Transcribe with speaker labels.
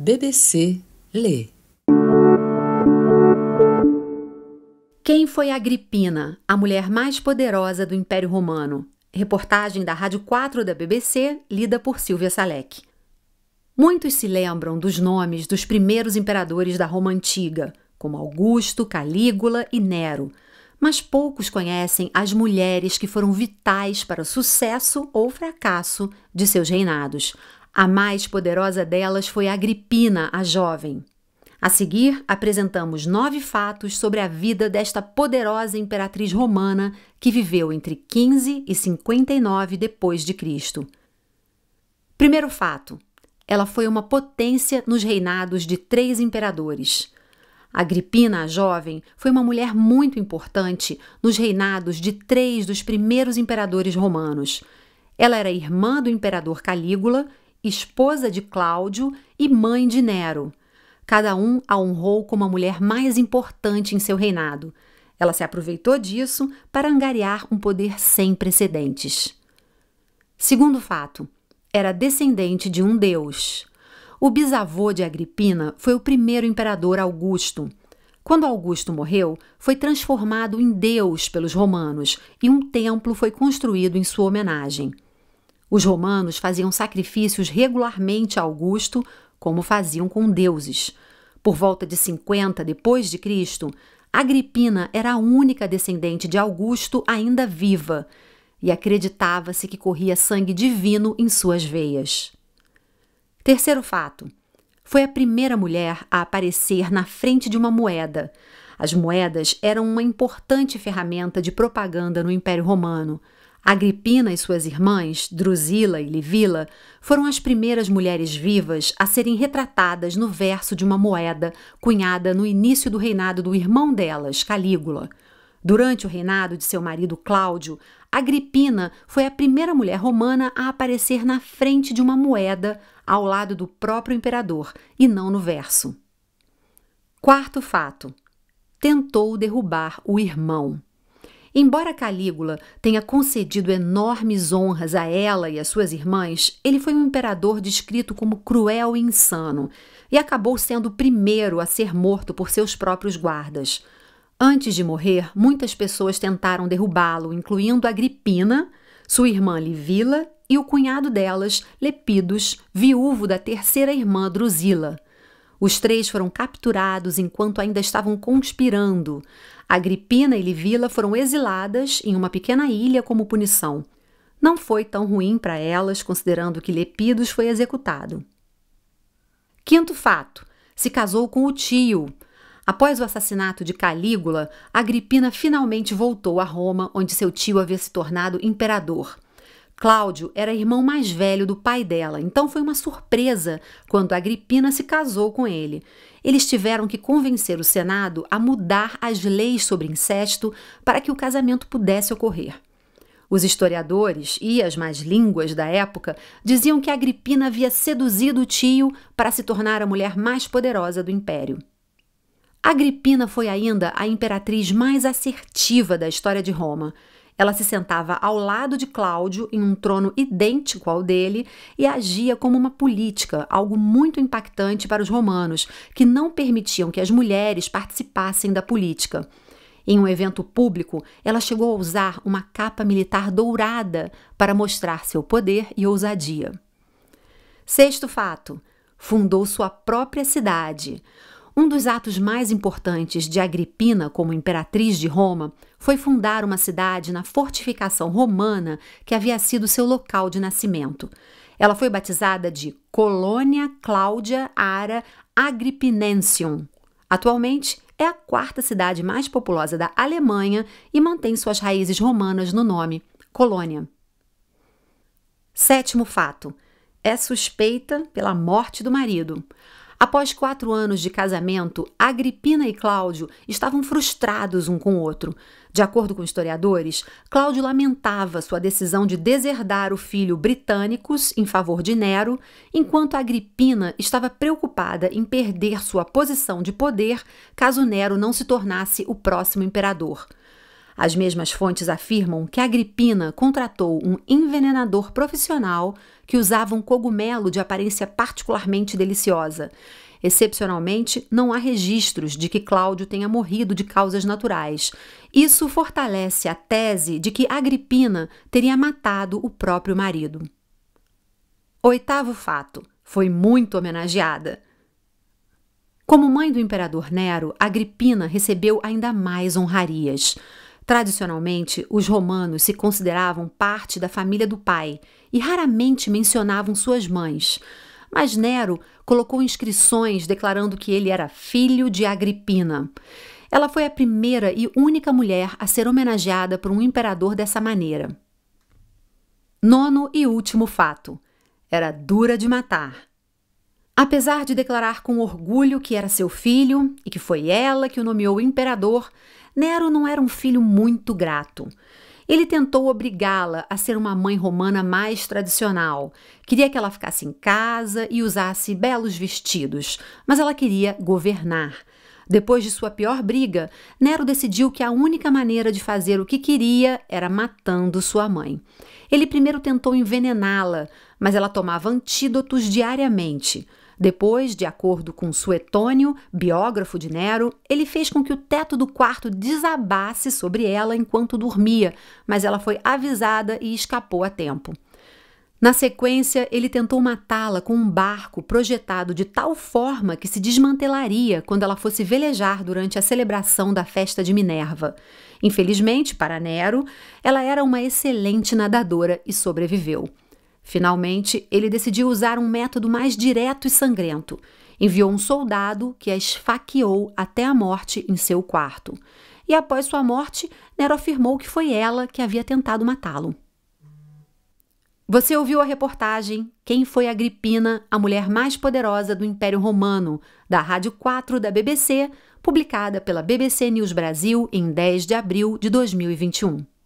Speaker 1: BBC Lê. Quem foi Agripina, a mulher mais poderosa do Império Romano? Reportagem da Rádio 4 da BBC, lida por Silvia Salek. Muitos se lembram dos nomes dos primeiros imperadores da Roma Antiga, como Augusto, Calígula e Nero, mas poucos conhecem as mulheres que foram vitais para o sucesso ou fracasso de seus reinados, a mais poderosa delas foi Agripina, a jovem. A seguir, apresentamos nove fatos sobre a vida desta poderosa imperatriz romana que viveu entre 15 e 59 depois de Cristo. Primeiro fato: ela foi uma potência nos reinados de três imperadores. Agripina, a jovem, foi uma mulher muito importante nos reinados de três dos primeiros imperadores romanos. Ela era irmã do imperador Calígula esposa de Cláudio e mãe de Nero. Cada um a honrou como a mulher mais importante em seu reinado. Ela se aproveitou disso para angariar um poder sem precedentes. Segundo fato, era descendente de um deus. O bisavô de Agripina foi o primeiro imperador Augusto. Quando Augusto morreu, foi transformado em deus pelos romanos e um templo foi construído em sua homenagem. Os romanos faziam sacrifícios regularmente a Augusto, como faziam com deuses. Por volta de 50 depois de Cristo, Agripina era a única descendente de Augusto ainda viva e acreditava-se que corria sangue divino em suas veias. Terceiro fato: foi a primeira mulher a aparecer na frente de uma moeda. As moedas eram uma importante ferramenta de propaganda no Império Romano. Agripina e suas irmãs, Drusila e Livila, foram as primeiras mulheres vivas a serem retratadas no verso de uma moeda cunhada no início do reinado do irmão delas, Calígula. Durante o reinado de seu marido Cláudio, Agripina foi a primeira mulher romana a aparecer na frente de uma moeda ao lado do próprio imperador, e não no verso. Quarto fato: tentou derrubar o irmão. Embora Calígula tenha concedido enormes honras a ela e às suas irmãs, ele foi um imperador descrito como cruel e insano e acabou sendo o primeiro a ser morto por seus próprios guardas. Antes de morrer, muitas pessoas tentaram derrubá-lo, incluindo Agripina, sua irmã Livila e o cunhado delas, Lepidos, viúvo da terceira irmã Drusila. Os três foram capturados enquanto ainda estavam conspirando. Agripina e Livila foram exiladas em uma pequena ilha como punição. Não foi tão ruim para elas, considerando que Lepidos foi executado. Quinto fato: se casou com o tio. Após o assassinato de Calígula, Agripina finalmente voltou a Roma, onde seu tio havia se tornado imperador. Cláudio era irmão mais velho do pai dela, então foi uma surpresa quando Agripina se casou com ele. Eles tiveram que convencer o Senado a mudar as leis sobre incesto para que o casamento pudesse ocorrer. Os historiadores e as mais línguas da época diziam que Agripina havia seduzido o tio para se tornar a mulher mais poderosa do império. Agripina foi ainda a imperatriz mais assertiva da história de Roma ela se sentava ao lado de Cláudio em um trono idêntico ao dele e agia como uma política, algo muito impactante para os romanos, que não permitiam que as mulheres participassem da política. Em um evento público, ela chegou a usar uma capa militar dourada para mostrar seu poder e ousadia. Sexto fato: fundou sua própria cidade. Um dos atos mais importantes de Agripina como imperatriz de Roma foi fundar uma cidade na fortificação romana que havia sido seu local de nascimento. Ela foi batizada de Colônia Cláudia Ara Agripinensium. Atualmente, é a quarta cidade mais populosa da Alemanha e mantém suas raízes romanas no nome, Colônia. Sétimo fato: é suspeita pela morte do marido. Após quatro anos de casamento, Agripina e Cláudio estavam frustrados um com o outro. De acordo com historiadores, Cláudio lamentava sua decisão de deserdar o filho Britânicos em favor de Nero, enquanto Agripina estava preocupada em perder sua posição de poder caso Nero não se tornasse o próximo imperador. As mesmas fontes afirmam que Agripina contratou um envenenador profissional que usava um cogumelo de aparência particularmente deliciosa. Excepcionalmente, não há registros de que Cláudio tenha morrido de causas naturais. Isso fortalece a tese de que Agripina teria matado o próprio marido. Oitavo fato: foi muito homenageada. Como mãe do imperador Nero, Agripina recebeu ainda mais honrarias. Tradicionalmente, os romanos se consideravam parte da família do pai e raramente mencionavam suas mães. Mas Nero colocou inscrições declarando que ele era filho de Agripina. Ela foi a primeira e única mulher a ser homenageada por um imperador dessa maneira. Nono e último fato: era dura de matar. Apesar de declarar com orgulho que era seu filho e que foi ela que o nomeou imperador, Nero não era um filho muito grato. Ele tentou obrigá-la a ser uma mãe romana mais tradicional. Queria que ela ficasse em casa e usasse belos vestidos, mas ela queria governar. Depois de sua pior briga, Nero decidiu que a única maneira de fazer o que queria era matando sua mãe. Ele primeiro tentou envenená-la, mas ela tomava antídotos diariamente. Depois, de acordo com Suetônio, biógrafo de Nero, ele fez com que o teto do quarto desabasse sobre ela enquanto dormia, mas ela foi avisada e escapou a tempo. Na sequência, ele tentou matá-la com um barco projetado de tal forma que se desmantelaria quando ela fosse velejar durante a celebração da festa de Minerva. Infelizmente, para Nero, ela era uma excelente nadadora e sobreviveu. Finalmente, ele decidiu usar um método mais direto e sangrento. Enviou um soldado que a esfaqueou até a morte em seu quarto. E após sua morte, Nero afirmou que foi ela que havia tentado matá-lo. Você ouviu a reportagem Quem foi Agripina, a mulher mais poderosa do Império Romano, da Rádio 4 da BBC, publicada pela BBC News Brasil em 10 de abril de 2021.